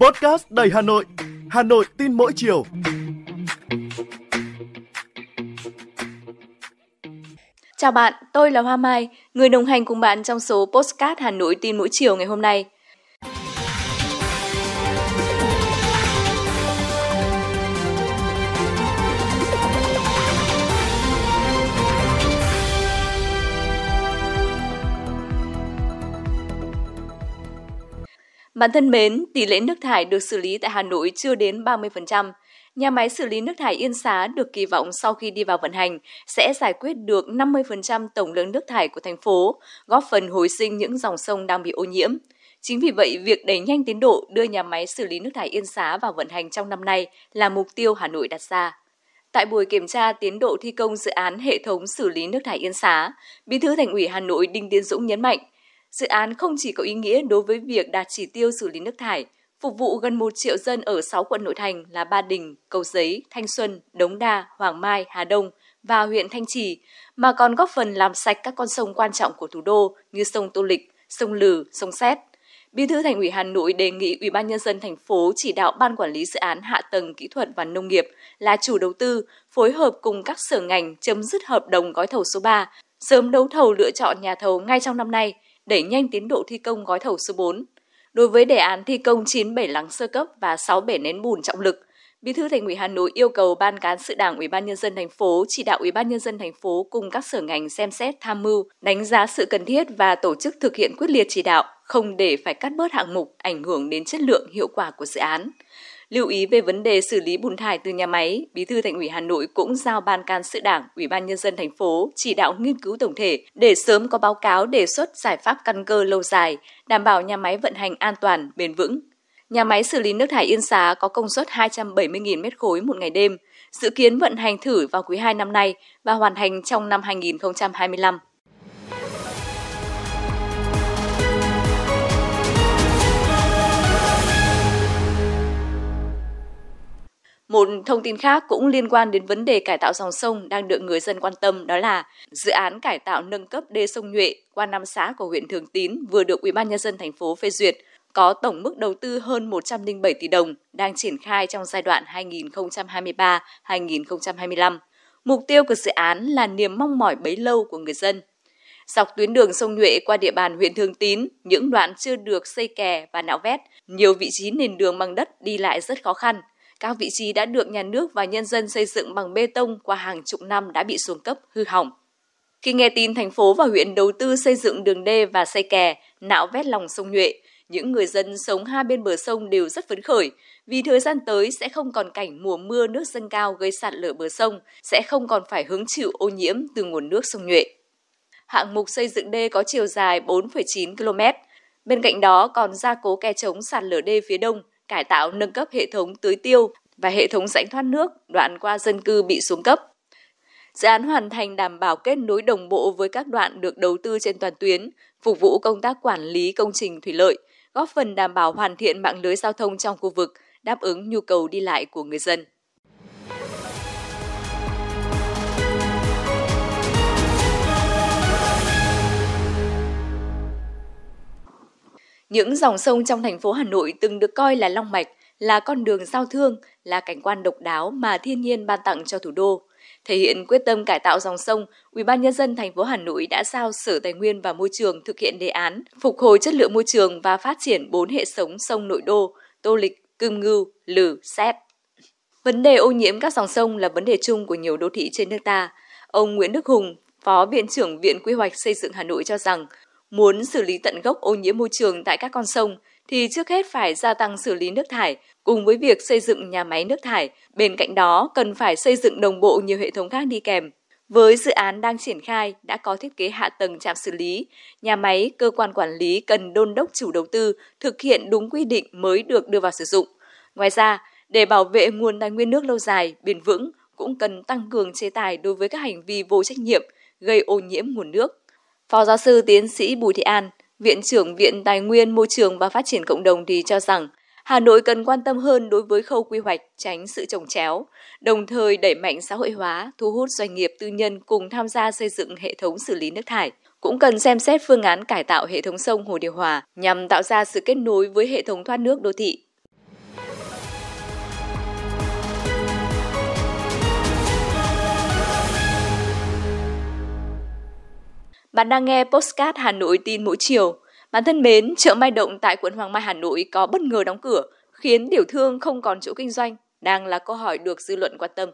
Podcast đầy Hà Nội, Hà Nội tin mỗi chiều. Chào bạn, tôi là Hoa Mai, người đồng hành cùng bạn trong số Postcard Hà Nội tin mỗi chiều ngày hôm nay. Bạn thân mến, tỷ lệ nước thải được xử lý tại Hà Nội chưa đến 30%. Nhà máy xử lý nước thải Yên Xá được kỳ vọng sau khi đi vào vận hành sẽ giải quyết được 50% tổng lượng nước thải của thành phố, góp phần hồi sinh những dòng sông đang bị ô nhiễm. Chính vì vậy, việc đẩy nhanh tiến độ đưa nhà máy xử lý nước thải Yên Xá vào vận hành trong năm nay là mục tiêu Hà Nội đặt ra. Tại buổi kiểm tra tiến độ thi công dự án hệ thống xử lý nước thải Yên Xá, Bí thư Thành ủy Hà Nội Đinh Tiến Dũng nhấn mạnh, Dự án không chỉ có ý nghĩa đối với việc đạt chỉ tiêu xử lý nước thải, phục vụ gần 1 triệu dân ở 6 quận nội thành là Ba Đình, Cầu Giấy, Thanh Xuân, Đống Đa, Hoàng Mai, Hà Đông và huyện Thanh Trì, mà còn góp phần làm sạch các con sông quan trọng của thủ đô như sông Tô Lịch, sông Lừ, sông Xét. Bí thư Thành ủy Hà Nội đề nghị Ủy ban nhân dân thành phố chỉ đạo ban quản lý dự án hạ tầng kỹ thuật và nông nghiệp là chủ đầu tư phối hợp cùng các sở ngành chấm dứt hợp đồng gói thầu số 3, sớm đấu thầu lựa chọn nhà thầu ngay trong năm nay đẩy nhanh tiến độ thi công gói thầu số 4. Đối với đề án thi công 9 bể lắng sơ cấp và 6 bể nén bùn trọng lực, Bí thư Thành ủy Hà Nội yêu cầu Ban cán sự Đảng Ủy ban nhân dân thành phố chỉ đạo Ủy ban nhân dân thành phố cùng các sở ngành xem xét tham mưu, đánh giá sự cần thiết và tổ chức thực hiện quyết liệt chỉ đạo, không để phải cắt bớt hạng mục ảnh hưởng đến chất lượng hiệu quả của dự án. Lưu ý về vấn đề xử lý bùn thải từ nhà máy, Bí thư Thành ủy Hà Nội cũng giao Ban Can sự Đảng, Ủy ban nhân dân thành phố chỉ đạo nghiên cứu tổng thể để sớm có báo cáo đề xuất giải pháp căn cơ lâu dài, đảm bảo nhà máy vận hành an toàn, bền vững. Nhà máy xử lý nước thải Yên Xá có công suất 270.000 m3 một ngày đêm, dự kiến vận hành thử vào quý 2 năm nay và hoàn thành trong năm 2025. Một thông tin khác cũng liên quan đến vấn đề cải tạo dòng sông đang được người dân quan tâm đó là dự án cải tạo nâng cấp đê sông Nhuệ qua năm xã của huyện Thường Tín vừa được Ủy ban nhân dân thành phố phê duyệt có tổng mức đầu tư hơn 107 tỷ đồng đang triển khai trong giai đoạn 2023-2025. Mục tiêu của dự án là niềm mong mỏi bấy lâu của người dân. Dọc tuyến đường sông Nhuệ qua địa bàn huyện Thường Tín, những đoạn chưa được xây kè và nạo vét, nhiều vị trí nền đường bằng đất đi lại rất khó khăn – các vị trí đã được nhà nước và nhân dân xây dựng bằng bê tông qua hàng chục năm đã bị xuống cấp, hư hỏng. Khi nghe tin thành phố và huyện đầu tư xây dựng đường đê và xây kè, nạo vét lòng sông Nhuệ, những người dân sống hai bên bờ sông đều rất phấn khởi vì thời gian tới sẽ không còn cảnh mùa mưa nước dâng cao gây sạt lở bờ sông, sẽ không còn phải hứng chịu ô nhiễm từ nguồn nước sông Nhuệ. Hạng mục xây dựng đê có chiều dài 4,9 km. Bên cạnh đó còn gia cố kè chống sạt lở đê phía đông, cải tạo nâng cấp hệ thống tưới tiêu và hệ thống rãnh thoát nước đoạn qua dân cư bị xuống cấp. Dự án hoàn thành đảm bảo kết nối đồng bộ với các đoạn được đầu tư trên toàn tuyến, phục vụ công tác quản lý công trình thủy lợi, góp phần đảm bảo hoàn thiện mạng lưới giao thông trong khu vực, đáp ứng nhu cầu đi lại của người dân. Những dòng sông trong thành phố Hà Nội từng được coi là long mạch, là con đường giao thương, là cảnh quan độc đáo mà thiên nhiên ban tặng cho thủ đô. Thể hiện quyết tâm cải tạo dòng sông, Ủy ban Nhân dân thành phố Hà Nội đã giao Sở Tài nguyên và Môi trường thực hiện đề án phục hồi chất lượng môi trường và phát triển bốn hệ sống sông nội đô, Tô Lịch, Cương Ngưu, Lử, Xét. Vấn đề ô nhiễm các dòng sông là vấn đề chung của nhiều đô thị trên nước ta. Ông Nguyễn Đức Hùng, Phó Viện trưởng Viện Quy hoạch Xây dựng Hà Nội cho rằng, Muốn xử lý tận gốc ô nhiễm môi trường tại các con sông thì trước hết phải gia tăng xử lý nước thải cùng với việc xây dựng nhà máy nước thải, bên cạnh đó cần phải xây dựng đồng bộ nhiều hệ thống khác đi kèm. Với dự án đang triển khai đã có thiết kế hạ tầng trạm xử lý, nhà máy, cơ quan quản lý cần đôn đốc chủ đầu tư thực hiện đúng quy định mới được đưa vào sử dụng. Ngoài ra, để bảo vệ nguồn tài nguyên nước lâu dài, bền vững cũng cần tăng cường chế tài đối với các hành vi vô trách nhiệm gây ô nhiễm nguồn nước. Phó giáo sư tiến sĩ Bùi Thị An, Viện trưởng Viện Tài nguyên Môi trường và Phát triển Cộng đồng thì cho rằng Hà Nội cần quan tâm hơn đối với khâu quy hoạch tránh sự trồng chéo, đồng thời đẩy mạnh xã hội hóa, thu hút doanh nghiệp tư nhân cùng tham gia xây dựng hệ thống xử lý nước thải. Cũng cần xem xét phương án cải tạo hệ thống sông Hồ Điều Hòa nhằm tạo ra sự kết nối với hệ thống thoát nước đô thị, Bạn đang nghe Postcard Hà Nội tin mỗi chiều. Bạn thân mến, chợ Mai Động tại quận Hoàng Mai Hà Nội có bất ngờ đóng cửa, khiến tiểu thương không còn chỗ kinh doanh, đang là câu hỏi được dư luận quan tâm.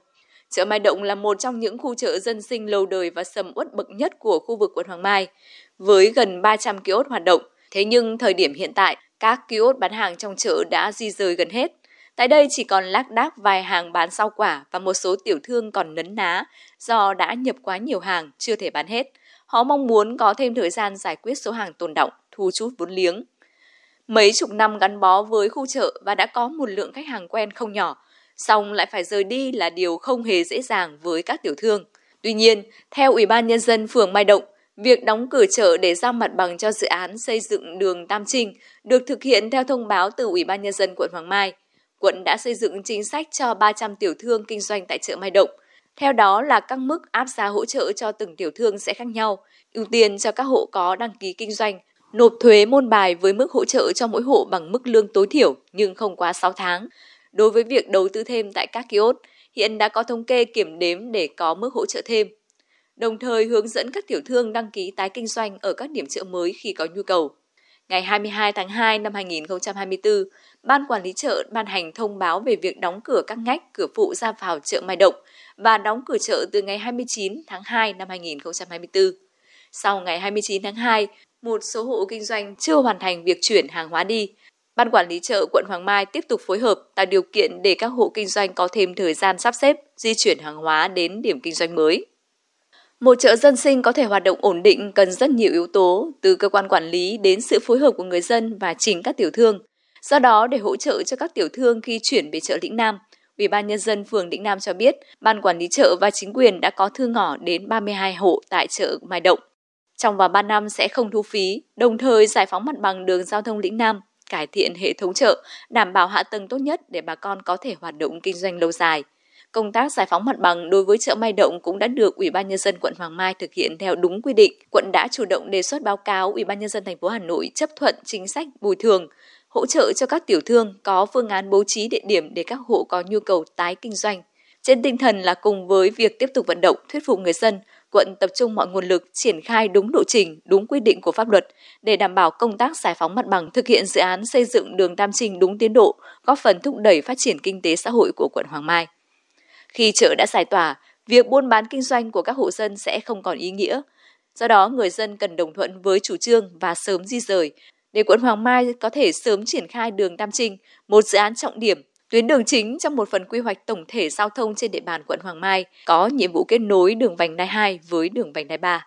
Chợ Mai Động là một trong những khu chợ dân sinh lâu đời và sầm uất bậc nhất của khu vực quận Hoàng Mai, với gần 300 kiosk hoạt động. Thế nhưng thời điểm hiện tại, các kiosk bán hàng trong chợ đã di rời gần hết. Tại đây chỉ còn lác đác vài hàng bán rau quả và một số tiểu thương còn nấn ná do đã nhập quá nhiều hàng chưa thể bán hết. Họ mong muốn có thêm thời gian giải quyết số hàng tồn động, thu chút vốn liếng. Mấy chục năm gắn bó với khu chợ và đã có một lượng khách hàng quen không nhỏ, song lại phải rời đi là điều không hề dễ dàng với các tiểu thương. Tuy nhiên, theo Ủy ban Nhân dân phường Mai Động, việc đóng cửa chợ để giao mặt bằng cho dự án xây dựng đường Tam Trinh được thực hiện theo thông báo từ Ủy ban Nhân dân quận Hoàng Mai. Quận đã xây dựng chính sách cho 300 tiểu thương kinh doanh tại chợ Mai Động – theo đó là các mức áp giá hỗ trợ cho từng tiểu thương sẽ khác nhau, ưu tiên cho các hộ có đăng ký kinh doanh, nộp thuế môn bài với mức hỗ trợ cho mỗi hộ bằng mức lương tối thiểu nhưng không quá 6 tháng. Đối với việc đầu tư thêm tại các kiosk, hiện đã có thống kê kiểm đếm để có mức hỗ trợ thêm. Đồng thời hướng dẫn các tiểu thương đăng ký tái kinh doanh ở các điểm chợ mới khi có nhu cầu. Ngày 22 tháng 2 năm 2024, Ban quản lý chợ ban hành thông báo về việc đóng cửa các ngách cửa phụ ra vào chợ Mai Động và đóng cửa chợ từ ngày 29 tháng 2 năm 2024. Sau ngày 29 tháng 2, một số hộ kinh doanh chưa hoàn thành việc chuyển hàng hóa đi. Ban quản lý chợ quận Hoàng Mai tiếp tục phối hợp tạo điều kiện để các hộ kinh doanh có thêm thời gian sắp xếp di chuyển hàng hóa đến điểm kinh doanh mới. Một chợ dân sinh có thể hoạt động ổn định cần rất nhiều yếu tố, từ cơ quan quản lý đến sự phối hợp của người dân và chính các tiểu thương. Do đó, để hỗ trợ cho các tiểu thương khi chuyển về chợ Lĩnh Nam, Ủy ban Nhân dân phường Lĩnh Nam cho biết, Ban Quản lý chợ và chính quyền đã có thư ngỏ đến 32 hộ tại chợ Mai Động. Trong vòng 3 năm sẽ không thu phí, đồng thời giải phóng mặt bằng đường giao thông Lĩnh Nam, cải thiện hệ thống chợ, đảm bảo hạ tầng tốt nhất để bà con có thể hoạt động kinh doanh lâu dài. Công tác giải phóng mặt bằng đối với chợ Mai Động cũng đã được Ủy ban nhân dân quận Hoàng Mai thực hiện theo đúng quy định. Quận đã chủ động đề xuất báo cáo Ủy ban nhân dân thành phố Hà Nội chấp thuận chính sách bồi thường hỗ trợ cho các tiểu thương có phương án bố trí địa điểm để các hộ có nhu cầu tái kinh doanh. Trên tinh thần là cùng với việc tiếp tục vận động thuyết phục người dân, quận tập trung mọi nguồn lực triển khai đúng lộ trình, đúng quy định của pháp luật để đảm bảo công tác giải phóng mặt bằng thực hiện dự án xây dựng đường Tam Trinh đúng tiến độ, góp phần thúc đẩy phát triển kinh tế xã hội của quận Hoàng Mai. Khi chợ đã giải tỏa, việc buôn bán kinh doanh của các hộ dân sẽ không còn ý nghĩa. Do đó, người dân cần đồng thuận với chủ trương và sớm di rời, để quận Hoàng Mai có thể sớm triển khai đường Tam Trinh, một dự án trọng điểm, tuyến đường chính trong một phần quy hoạch tổng thể giao thông trên địa bàn quận Hoàng Mai có nhiệm vụ kết nối đường vành đai 2 với đường vành đai 3.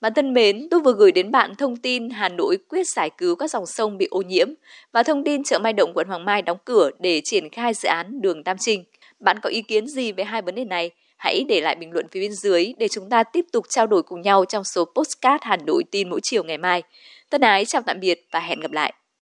Bạn thân mến, tôi vừa gửi đến bạn thông tin Hà Nội quyết giải cứu các dòng sông bị ô nhiễm và thông tin chợ Mai Động quận Hoàng Mai đóng cửa để triển khai dự án đường Tam Trinh. Bạn có ý kiến gì về hai vấn đề này? Hãy để lại bình luận phía bên dưới để chúng ta tiếp tục trao đổi cùng nhau trong số Postcard Hà Nội tin mỗi chiều ngày mai. Thân ái, chào tạm biệt và hẹn gặp lại!